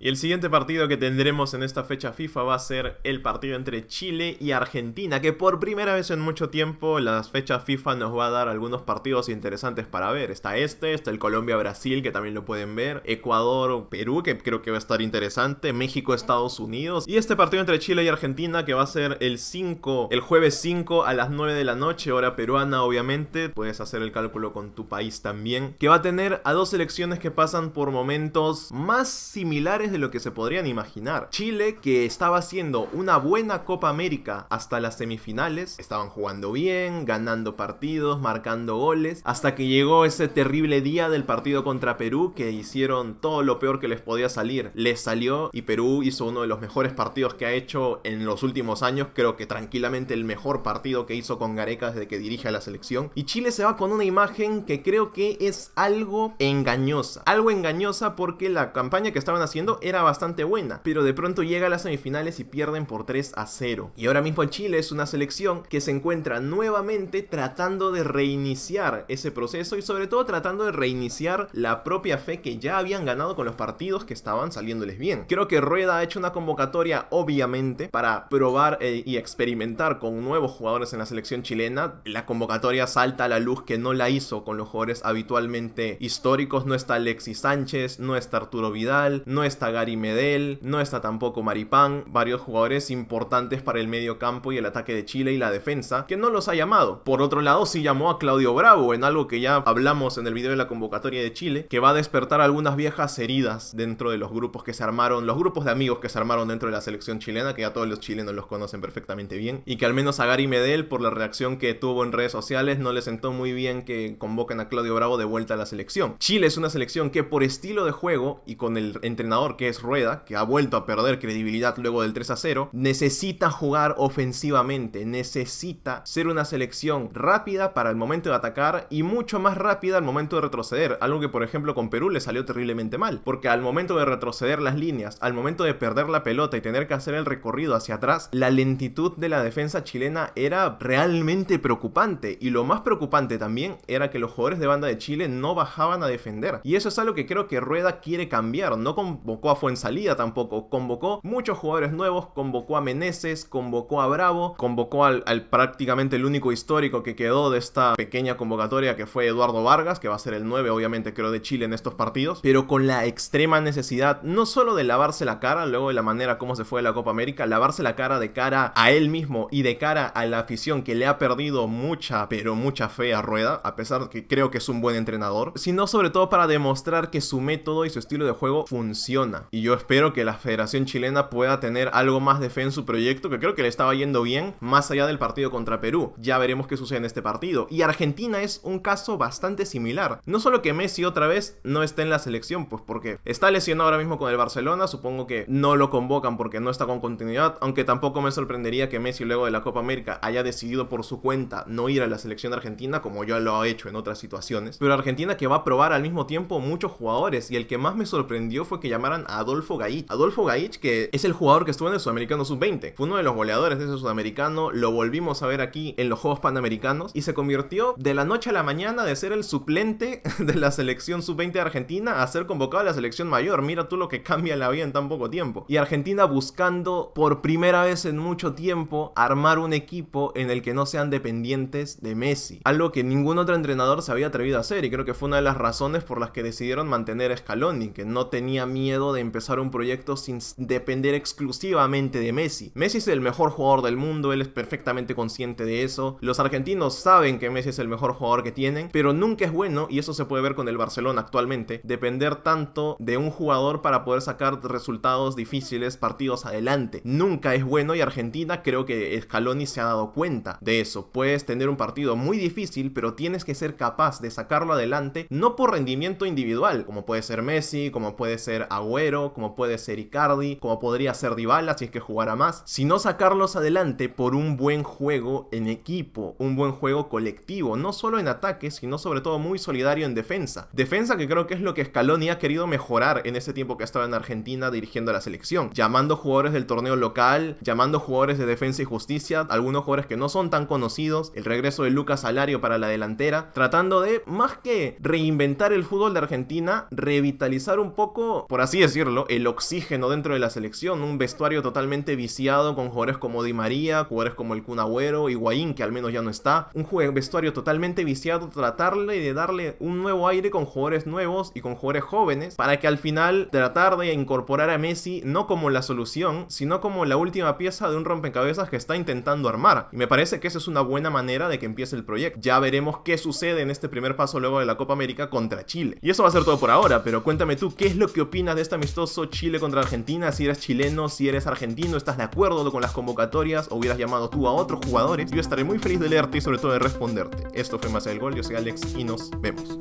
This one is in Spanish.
Y el siguiente partido que tendremos en esta fecha FIFA va a ser el partido entre Chile y Argentina, que por primera vez en mucho tiempo las fechas FIFA nos va a dar algunos partidos interesantes para ver. Está este, está el Colombia-Brasil, que también lo pueden ver, Ecuador-Perú, que creo que va a estar interesante, México-Estados Unidos, y este partido entre Chile y Argentina que va a ser el 5, el jueves 5 a las 9 de la noche, hora peruana obviamente, puedes hacer el cálculo con tu país también, que va a tener a dos selecciones que pasan por momentos más similares de lo que se podrían imaginar. Chile, que estaba haciendo una buena Copa América hasta las semifinales, estaban jugando bien, ganando partidos, marcando goles, hasta que llegó ese terrible día del partido contra Perú que hicieron todo lo peor que les podía salir. Les salió y Perú hizo uno de los mejores partidos que ha hecho en los últimos años, creo que tranquilamente el mejor partido que hizo con Gareca desde que dirige a la selección. Y Chile se va con una imagen que creo que es algo engañosa. Algo engañosa porque la campaña que estaban haciendo era bastante buena, pero de pronto llega a las semifinales y pierden por 3 a 0. Y ahora mismo Chile es una selección que se encuentra nuevamente tratando de reiniciar ese proceso y sobre todo tratando de reiniciar la propia fe que ya habían ganado con los partidos que estaban saliéndoles bien. Creo que Rueda ha hecho una convocatoria obviamente para probar eh, y experimentar con nuevos jugadores en la selección chilena. La convocatoria salta a la luz que no la hizo con los jugadores habitualmente históricos. No está Alexis Sánchez, no está Arturo Vidal, no está Gary Medel, no está tampoco Maripán, varios jugadores importantes para el medio campo y el ataque de Chile y la defensa, que no los ha llamado. Por otro lado, sí llamó a Claudio Bravo, en algo que ya hablamos en el video de la convocatoria de Chile, que va a despertar algunas viejas heridas dentro de los grupos que se armaron, los grupos de amigos que se armaron dentro de la selección chilena, que ya todos los chilenos los conocen perfectamente bien, y que al menos a Gary Medel, por la reacción que tuvo en redes sociales, no le sentó muy bien que convoquen a Claudio Bravo de vuelta a la selección. Chile es una selección que por estilo de juego y con el entrenador que es Rueda, que ha vuelto a perder credibilidad luego del 3 a 0, necesita jugar ofensivamente, necesita ser una selección rápida para el momento de atacar y mucho más rápida al momento de retroceder, algo que por ejemplo con Perú le salió terriblemente mal, porque al momento de retroceder las líneas, al momento de perder la pelota y tener que hacer el recorrido hacia atrás, la lentitud de la defensa chilena era realmente preocupante y lo más preocupante también era que los jugadores de banda de Chile no bajaban a defender. Y eso es algo que creo que Rueda quiere cambiar, no convocó fue en salida tampoco, convocó muchos jugadores nuevos, convocó a Meneses, convocó a Bravo, convocó al, prácticamente el único histórico que quedó de esta pequeña convocatoria que fue Eduardo Vargas, que va a ser el 9 obviamente creo de Chile en estos partidos, pero con la extrema necesidad no solo de lavarse la cara, luego de la manera como se fue a la Copa América, lavarse la cara de cara a él mismo y de cara a la afición que le ha perdido mucha, pero mucha fe a Rueda, a pesar de que creo que es un buen entrenador, sino sobre todo para demostrar que su método y su estilo de juego funciona y yo espero que la Federación Chilena pueda tener algo más de fe en su proyecto, que creo que le estaba yendo bien, más allá del partido contra Perú. Ya veremos qué sucede en este partido. Y Argentina es un caso bastante similar. No solo que Messi otra vez no esté en la selección, pues porque está lesionado ahora mismo con el Barcelona, supongo que no lo convocan porque no está con continuidad, aunque tampoco me sorprendería que Messi luego de la Copa América haya decidido por su cuenta no ir a la selección argentina, como ya lo ha hecho en otras situaciones. Pero Argentina que va a probar al mismo tiempo muchos jugadores, y el que más me sorprendió fue que llamaran Adolfo Gaich. Adolfo Gaich, que es el jugador que estuvo en el Sudamericano Sub-20. Fue uno de los goleadores de ese Sudamericano. Lo volvimos a ver aquí en los Juegos Panamericanos. Y se convirtió de la noche a la mañana de ser el suplente de la selección Sub-20 de Argentina a ser convocado a la selección mayor. Mira tú lo que cambia la vida en tan poco tiempo. Y Argentina buscando por primera vez en mucho tiempo armar un equipo en el que no sean dependientes de Messi. Algo que ningún otro entrenador se había atrevido a hacer. Y creo que fue una de las razones por las que decidieron mantener a Scaloni, que no tenía miedo de empezar un proyecto sin depender exclusivamente de Messi. Messi es el mejor jugador del mundo, él es perfectamente consciente de eso. Los argentinos saben que Messi es el mejor jugador que tienen, pero nunca es bueno, y eso se puede ver con el Barcelona actualmente, depender tanto de un jugador para poder sacar resultados difíciles, partidos adelante. Nunca es bueno y Argentina creo que Scaloni se ha dado cuenta de eso. Puedes tener un partido muy difícil, pero tienes que ser capaz de sacarlo adelante, no por rendimiento individual, como puede ser Messi, como puede ser Agüero, como puede ser Icardi, como podría ser Dybala si es que jugara más, sino sacarlos adelante por un buen juego en equipo, un buen juego colectivo, no solo en ataque, sino sobre todo muy solidario en defensa. Defensa que creo que es lo que Scaloni ha querido mejorar en ese tiempo que ha estado en Argentina dirigiendo a la selección, llamando jugadores del torneo local, llamando jugadores de defensa y justicia, algunos jugadores que no son tan conocidos, el regreso de Lucas Alario para la delantera, tratando de, más que reinventar el fútbol de Argentina, revitalizar un poco, por así decirlo, decirlo, el oxígeno dentro de la selección, un vestuario totalmente viciado con jugadores como Di María, jugadores como el Kun Agüero, Higuaín, que al menos ya no está, un vestuario totalmente viciado, tratarle de darle un nuevo aire con jugadores nuevos y con jugadores jóvenes, para que al final tratar de incorporar a Messi no como la solución, sino como la última pieza de un rompecabezas que está intentando armar. Y me parece que esa es una buena manera de que empiece el proyecto. Ya veremos qué sucede en este primer paso luego de la Copa América contra Chile. Y eso va a ser todo por ahora, pero cuéntame tú, ¿qué es lo que opinas de esta amistoso Chile contra Argentina, si eres chileno, si eres argentino, estás de acuerdo con las convocatorias o hubieras llamado tú a otros jugadores, yo estaré muy feliz de leerte y sobre todo de responderte. Esto fue Más del Gol, yo soy Alex y nos vemos.